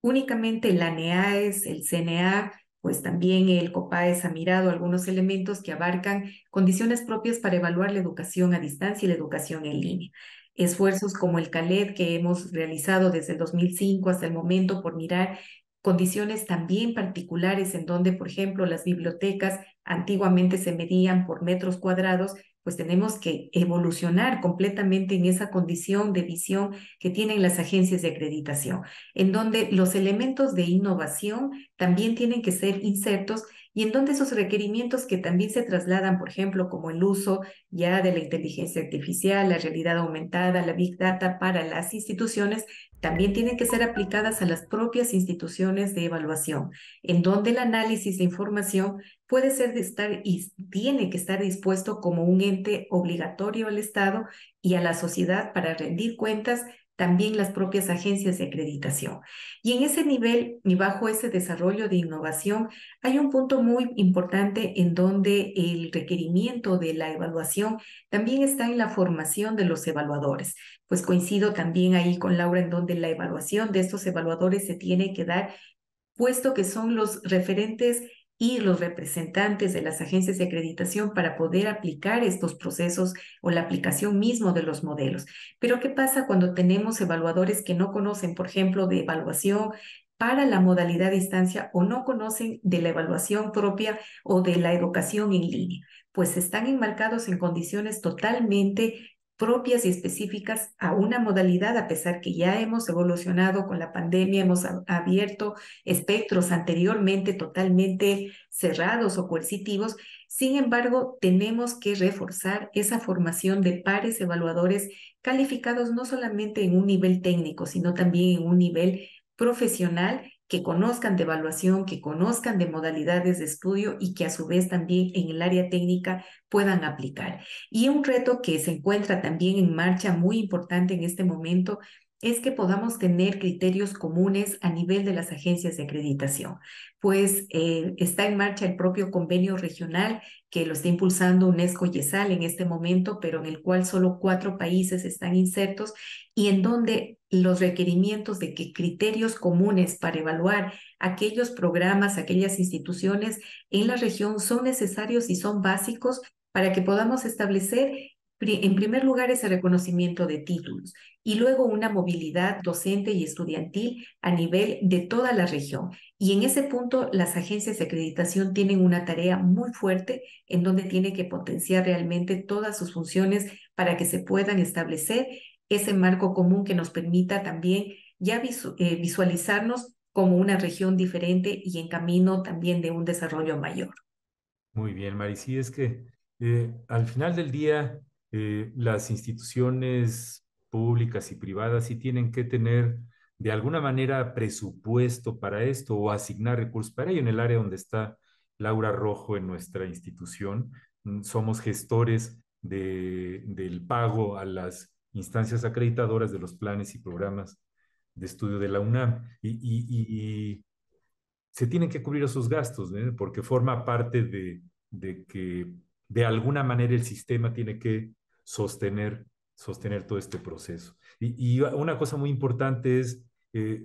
únicamente la NEAES, el CNA, pues también el COPAES ha mirado algunos elementos que abarcan condiciones propias para evaluar la educación a distancia y la educación en línea. Esfuerzos como el CALED que hemos realizado desde el 2005 hasta el momento por mirar condiciones también particulares en donde, por ejemplo, las bibliotecas antiguamente se medían por metros cuadrados, pues tenemos que evolucionar completamente en esa condición de visión que tienen las agencias de acreditación, en donde los elementos de innovación también tienen que ser insertos y en donde esos requerimientos que también se trasladan, por ejemplo, como el uso ya de la inteligencia artificial, la realidad aumentada, la big data para las instituciones, también tienen que ser aplicadas a las propias instituciones de evaluación, en donde el análisis de información puede ser de estar y tiene que estar dispuesto como un ente obligatorio al Estado y a la sociedad para rendir cuentas también las propias agencias de acreditación. Y en ese nivel y bajo ese desarrollo de innovación, hay un punto muy importante en donde el requerimiento de la evaluación también está en la formación de los evaluadores. Pues coincido también ahí con Laura en donde la evaluación de estos evaluadores se tiene que dar, puesto que son los referentes y los representantes de las agencias de acreditación para poder aplicar estos procesos o la aplicación mismo de los modelos. Pero ¿qué pasa cuando tenemos evaluadores que no conocen, por ejemplo, de evaluación para la modalidad de distancia o no conocen de la evaluación propia o de la educación en línea? Pues están enmarcados en condiciones totalmente propias y específicas a una modalidad, a pesar que ya hemos evolucionado con la pandemia, hemos abierto espectros anteriormente totalmente cerrados o coercitivos. Sin embargo, tenemos que reforzar esa formación de pares evaluadores calificados no solamente en un nivel técnico, sino también en un nivel profesional que conozcan de evaluación, que conozcan de modalidades de estudio y que a su vez también en el área técnica puedan aplicar. Y un reto que se encuentra también en marcha muy importante en este momento es que podamos tener criterios comunes a nivel de las agencias de acreditación, pues eh, está en marcha el propio convenio regional que lo está impulsando UNESCO y ESAL en este momento, pero en el cual solo cuatro países están insertos y en donde los requerimientos de que criterios comunes para evaluar aquellos programas, aquellas instituciones en la región son necesarios y son básicos para que podamos establecer en primer lugar, ese reconocimiento de títulos y luego una movilidad docente y estudiantil a nivel de toda la región. Y en ese punto, las agencias de acreditación tienen una tarea muy fuerte en donde tiene que potenciar realmente todas sus funciones para que se puedan establecer ese marco común que nos permita también ya eh, visualizarnos como una región diferente y en camino también de un desarrollo mayor. Muy bien, Maricí, es que eh, al final del día eh, las instituciones públicas y privadas sí tienen que tener de alguna manera presupuesto para esto o asignar recursos para ello. En el área donde está Laura Rojo en nuestra institución, mm, somos gestores del pago a las instancias acreditadoras de los planes y programas de estudio de la UNAM. Y, se tienen que cubrir esos gastos, ¿eh? porque forma parte de que de alguna manera el sistema tiene que sostener, sostener todo este proceso. Y, una cosa muy importante es, eh,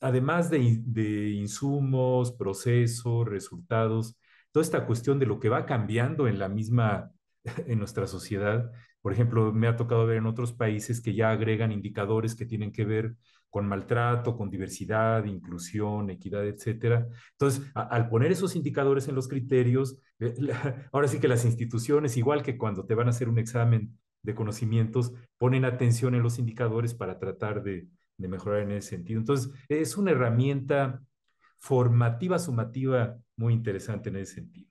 además de, de insumos, procesos, resultados, toda esta cuestión de lo que va cambiando en la misma, en nuestra sociedad, por ejemplo, me ha tocado ver en otros países que ya agregan indicadores que tienen que ver con maltrato, con diversidad, inclusión, equidad, etcétera. Entonces, al poner esos indicadores en los criterios, eh, ahora sí que las instituciones, igual que cuando te van a hacer un examen de conocimientos, ponen atención en los indicadores para tratar de, de mejorar en ese sentido. Entonces, es una herramienta formativa, sumativa, muy interesante en ese sentido.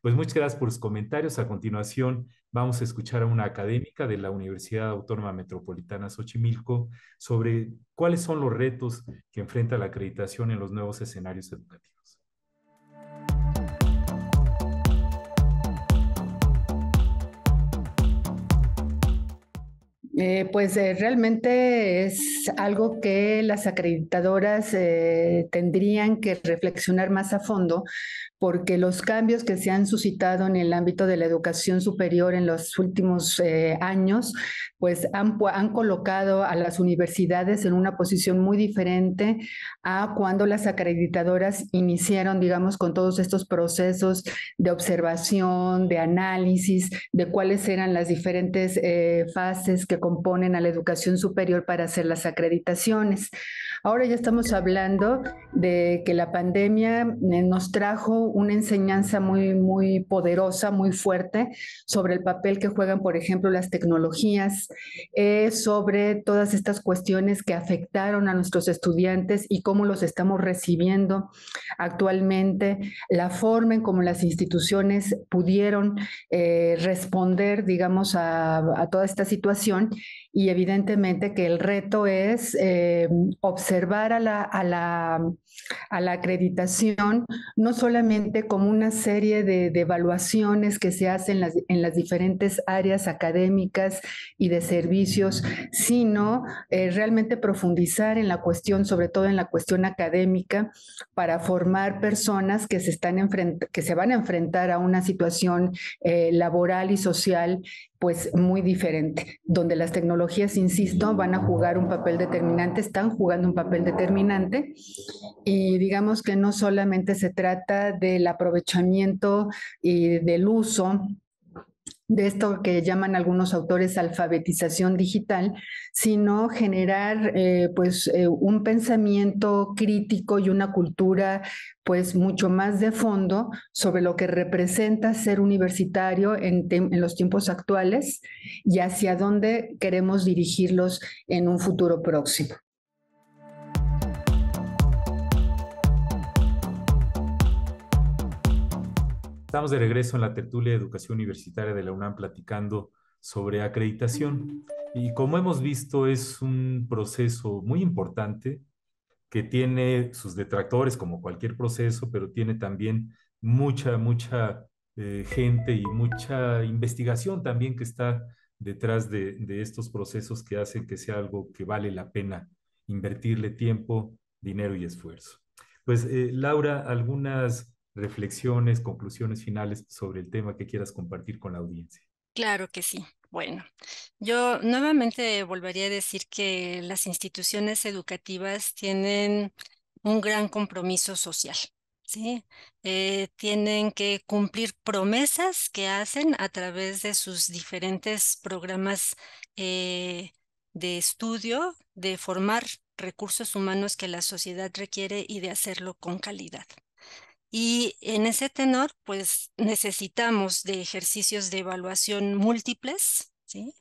Pues muchas gracias por sus comentarios. A continuación, Vamos a escuchar a una académica de la Universidad Autónoma Metropolitana Xochimilco sobre cuáles son los retos que enfrenta la acreditación en los nuevos escenarios educativos. Eh, pues eh, realmente es algo que las acreditadoras eh, tendrían que reflexionar más a fondo, porque los cambios que se han suscitado en el ámbito de la educación superior en los últimos eh, años, pues han, colocado a las universidades en una posición muy diferente a cuando las acreditadoras iniciaron, digamos, con todos estos procesos de observación, de análisis, de cuáles eran las diferentes eh, fases que componen a la educación superior para hacer las acreditaciones. Ahora ya estamos hablando de que la pandemia eh, nos trajo una enseñanza muy, muy poderosa, muy fuerte sobre el papel que juegan, por ejemplo, las tecnologías, eh, sobre todas estas cuestiones que afectaron a nuestros estudiantes y cómo los estamos recibiendo actualmente, la forma en cómo las instituciones pudieron eh, responder, digamos, a toda esta situación y evidentemente que el reto es eh, observar a la, a la a la acreditación, no solamente como una serie de, evaluaciones que se hacen en las, diferentes áreas académicas y de servicios, sino eh, realmente profundizar en la cuestión, sobre todo en la cuestión académica, para formar personas que se, están que se van a enfrentar a una situación eh, laboral y social pues muy diferente, donde las tecnologías, insisto, van a jugar un papel determinante, están jugando un papel determinante y digamos que no solamente se trata del aprovechamiento y del uso de esto que llaman algunos autores alfabetización digital, sino generar eh, pues eh, un pensamiento crítico y una cultura pues mucho más de fondo sobre lo que representa ser universitario en los tiempos actuales y hacia dónde queremos dirigirlos en un futuro próximo. Estamos de regreso en la tertulia de educación universitaria de la UNAM platicando sobre acreditación. Y como hemos visto, es un proceso muy importante que tiene sus detractores como cualquier proceso, pero tiene también mucha, mucha eh, gente y mucha investigación también que está detrás de, estos procesos que hacen que sea algo que vale la pena invertirle tiempo, dinero y esfuerzo. Pues, eh, Laura, algunas reflexiones, conclusiones finales sobre el tema que quieras compartir con la audiencia. Claro que sí. Bueno, yo nuevamente volvería a decir que las instituciones educativas tienen un gran compromiso social. Eh, tienen que cumplir promesas que hacen a través de sus diferentes programas eh, de estudio, de formar recursos humanos que la sociedad requiere y de hacerlo con calidad. Y en ese tenor, pues necesitamos de ejercicios de evaluación múltiples, ¿sí?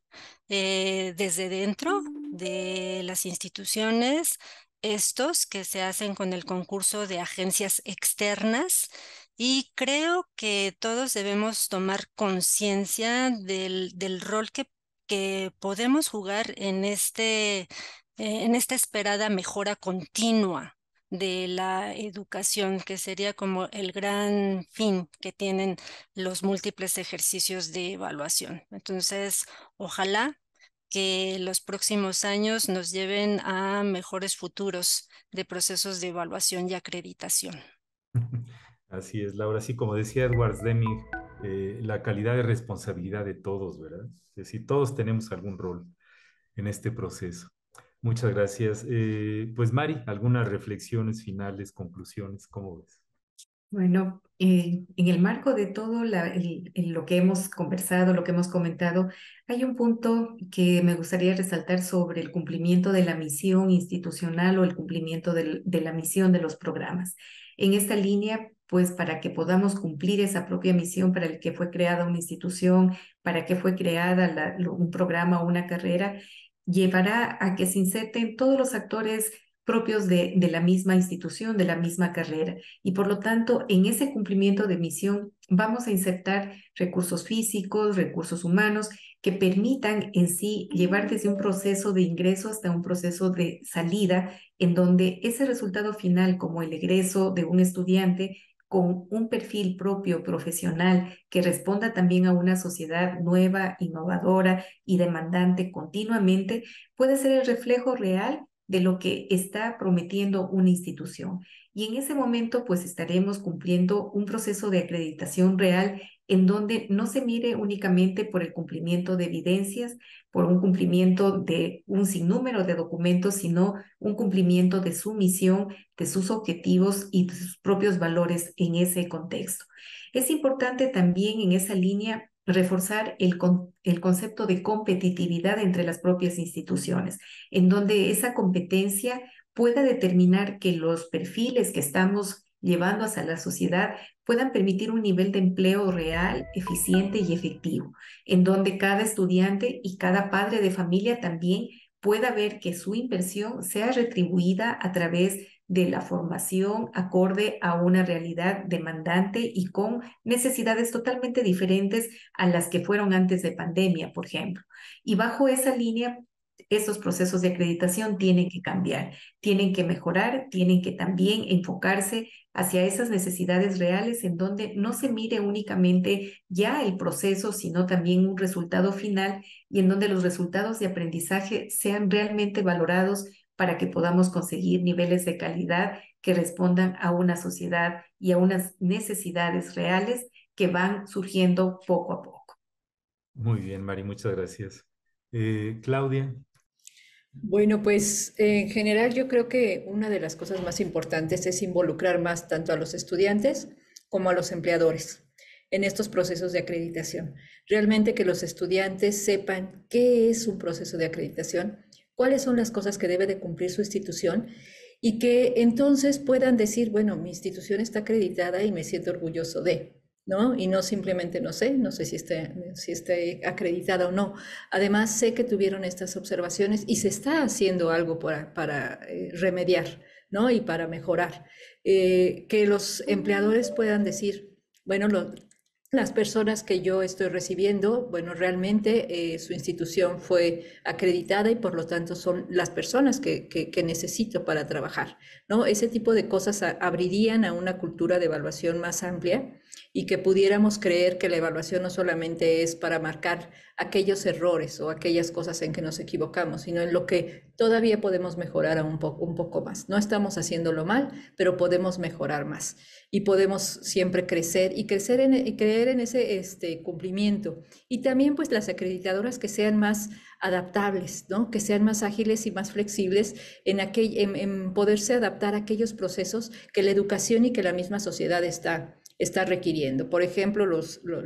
Eh, desde dentro de las instituciones, estos que se hacen con el concurso de agencias externas. Y creo que todos debemos tomar conciencia del, rol que, podemos jugar en, este, en esta esperada mejora continua de la educación, que sería como el gran fin que tienen los múltiples ejercicios de evaluación. Entonces, ojalá que los próximos años nos lleven a mejores futuros de procesos de evaluación y acreditación. Así es, Laura. Sí, como decía Edwards Deming, eh, la calidad de responsabilidad de todos, ¿verdad? Es decir, todos tenemos algún rol en este proceso. Muchas gracias. Eh, pues Mari, algunas reflexiones finales, conclusiones, ¿cómo ves? Bueno, eh, en el marco de todo lo que hemos conversado, lo que hemos comentado, hay un punto que me gustaría resaltar sobre el cumplimiento de la misión institucional o el cumplimiento de la misión de los programas. En esta línea, pues para que podamos cumplir esa propia misión para el que fue creada una institución, para que fue creada un programa o una carrera, llevará a que se inserten todos los actores propios de, de, la misma institución, de la misma carrera. Y por lo tanto, en ese cumplimiento de misión vamos a insertar recursos físicos, recursos humanos, que permitan en sí llevar desde un proceso de ingreso hasta un proceso de salida, en donde ese resultado final, como el egreso de un estudiante, con un perfil propio profesional que responda también a una sociedad nueva, innovadora y demandante continuamente, puede ser el reflejo real de lo que está prometiendo una institución y en ese momento pues estaremos cumpliendo un proceso de acreditación real en donde no se mire únicamente por el cumplimiento de evidencias, por un cumplimiento de un sinnúmero de documentos, sino un cumplimiento de su misión, de sus objetivos y de sus propios valores en ese contexto. Es importante también en esa línea reforzar el, el concepto de competitividad entre las propias instituciones, en donde esa competencia pueda determinar que los perfiles que estamos llevando hacia la sociedad puedan permitir un nivel de empleo real, eficiente y efectivo, en donde cada estudiante y cada padre de familia también pueda ver que su inversión sea retribuida a través de la formación acorde a una realidad demandante y con necesidades totalmente diferentes a las que fueron antes de pandemia, por ejemplo. Y bajo esa línea esos procesos de acreditación tienen que cambiar, tienen que mejorar, tienen que también enfocarse hacia esas necesidades reales en donde no se mire únicamente ya el proceso, sino también un resultado final y en donde los resultados de aprendizaje sean realmente valorados para que podamos conseguir niveles de calidad que respondan a una sociedad y a unas necesidades reales que van surgiendo poco a poco. Muy bien, Mari, muchas gracias. Eh, Claudia, bueno, pues eh, en general yo creo que una de las cosas más importantes es involucrar más tanto a los estudiantes como a los empleadores en estos procesos de acreditación. Realmente que los estudiantes sepan qué es un proceso de acreditación, cuáles son las cosas que debe de cumplir su institución y que entonces puedan decir, bueno, mi institución está acreditada y me siento orgulloso de. Y no simplemente no sé, no sé si esté, si esté acreditada o no. Además, sé que tuvieron estas observaciones y se está haciendo algo para, eh, remediar, ¿no? Y para mejorar. Eh, que los empleadores puedan decir, bueno, lo, las personas que yo estoy recibiendo, bueno, realmente eh, su institución fue acreditada y por lo tanto son las personas que, necesito para trabajar, ¿no? Ese tipo de cosas abrirían a una cultura de evaluación más amplia y que pudiéramos creer que la evaluación no solamente es para marcar aquellos errores o aquellas cosas en que nos equivocamos, sino en lo que todavía podemos mejorar un, un poco más. No estamos haciéndolo mal, pero podemos mejorar más y podemos siempre crecer y crecer en, y creer en ese este, cumplimiento. Y también pues las acreditadoras que sean más adaptables, ¿no? que sean más ágiles y más flexibles en, aquel, en, poderse adaptar a aquellos procesos que la educación y que la misma sociedad está, está requiriendo. Por ejemplo,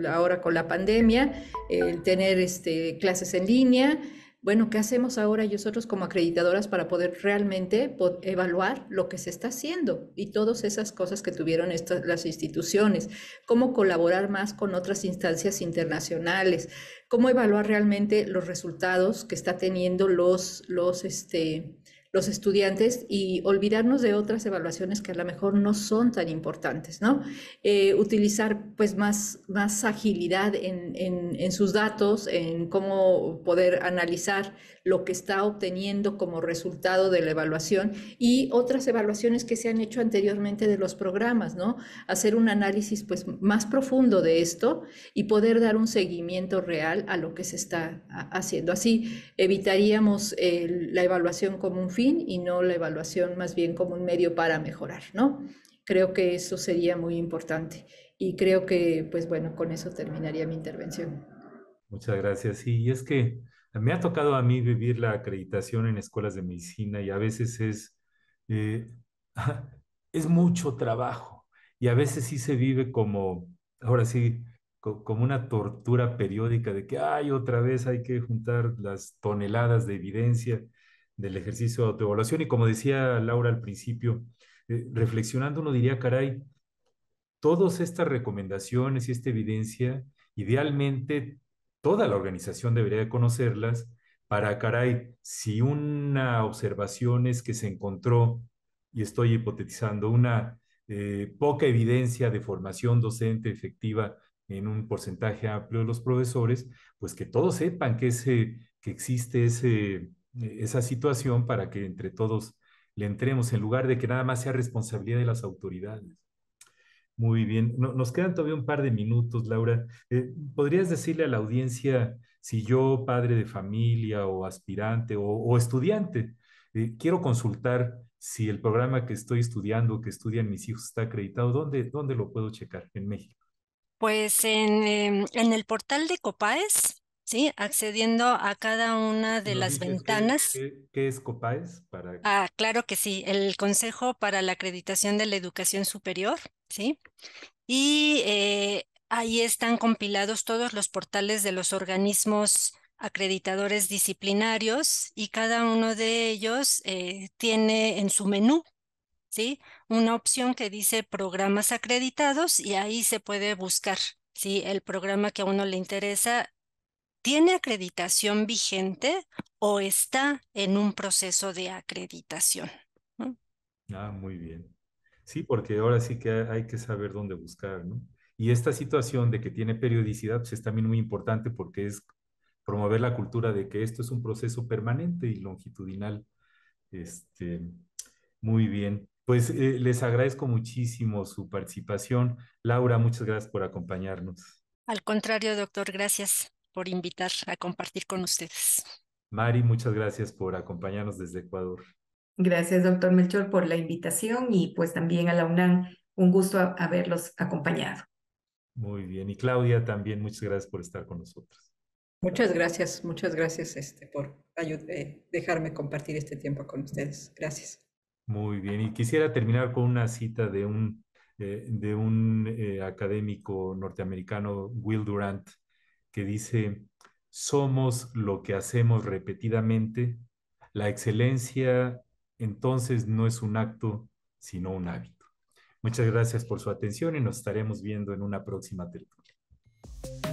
ahora con la pandemia, el tener este, clases en línea, bueno, ¿qué hacemos ahora nosotros como acreditadoras para poder realmente evaluar lo que se está haciendo y todas esas cosas que tuvieron estas, las instituciones? ¿Cómo colaborar más con otras instancias internacionales? ¿Cómo evaluar realmente los resultados que está teniendo los, los, este, los estudiantes y olvidarnos de otras evaluaciones que a lo mejor no son tan importantes, ¿no? Eh, utilizar pues más, más agilidad en, en, sus datos, en cómo poder analizar lo que está obteniendo como resultado de la evaluación y otras evaluaciones que se han hecho anteriormente de los programas, ¿no? Hacer un análisis pues más profundo de esto y poder dar un seguimiento real a lo que se está haciendo. Así evitaríamos la evaluación como un y no la evaluación más bien como un medio para mejorar, ¿no? Creo que eso sería muy importante y creo que, pues bueno, con eso terminaría mi intervención. Muchas gracias. Y es que me ha tocado a mí vivir la acreditación en escuelas de medicina y a veces es, eh, es mucho trabajo y a veces sí se vive como, ahora sí, como una tortura periódica de que, ay, otra vez hay que juntar las toneladas de evidencia del ejercicio de autoevaluación. Y como decía Laura al principio, eh, reflexionando uno diría, caray, todas estas recomendaciones y esta evidencia, idealmente toda la organización debería conocerlas para, caray, si una observación es que se encontró, y estoy hipotetizando, una eh, poca evidencia de formación docente efectiva en un porcentaje amplio de los profesores, pues que todos sepan que, que existe ese, eh, esa situación para que entre todos le entremos, en lugar de que nada más sea responsabilidad de las autoridades. Muy bien, nos quedan todavía un par de minutos, Laura. Eh, ¿Podrías decirle a la audiencia si yo, padre de familia o aspirante o, estudiante, eh, quiero consultar si el programa que estoy estudiando, que estudian mis hijos, está acreditado? ¿Dónde, dónde lo puedo checar en México? Pues en, em, en el portal de Copaes, ¿sí? Accediendo a cada una de las ventanas. Qué, es COPAES? Ah, claro que sí, el Consejo para la Acreditación de la Educación Superior, ¿sí? Y eh, ahí están compilados todos los portales de los organismos acreditadores disciplinarios y cada uno de ellos eh, tiene en su menú, ¿sí? Una opción que dice programas acreditados y ahí se puede buscar, ¿sí? El programa que a uno le interesa tiene acreditación vigente o está en un proceso de acreditación. Ah, muy bien. Sí, porque ahora sí que hay que saber dónde buscar, ¿no? Y esta situación de que tiene periodicidad, pues, es también muy importante porque es promover la cultura de que esto es un proceso permanente y longitudinal. Este, muy bien. Pues eh, les agradezco muchísimo su participación. Laura, muchas gracias por acompañarnos. Al contrario, doctor, gracias por invitar a compartir con ustedes. Mari, muchas gracias por acompañarnos desde Ecuador. Gracias, doctor Melchor, por la invitación y pues también a la UNAM. Un gusto haberlos acompañado. Muy bien. Y Claudia, también muchas gracias por estar con nosotros. Muchas gracias, muchas gracias este, por eh, dejarme compartir este tiempo con ustedes. Gracias. Muy bien. Y quisiera terminar con una cita de un, eh, de un eh, académico norteamericano, Will Durant, que dice, somos lo que hacemos repetidamente, la excelencia entonces no es un acto, sino un hábito. Muchas gracias por su atención y nos estaremos viendo en una próxima tertulia.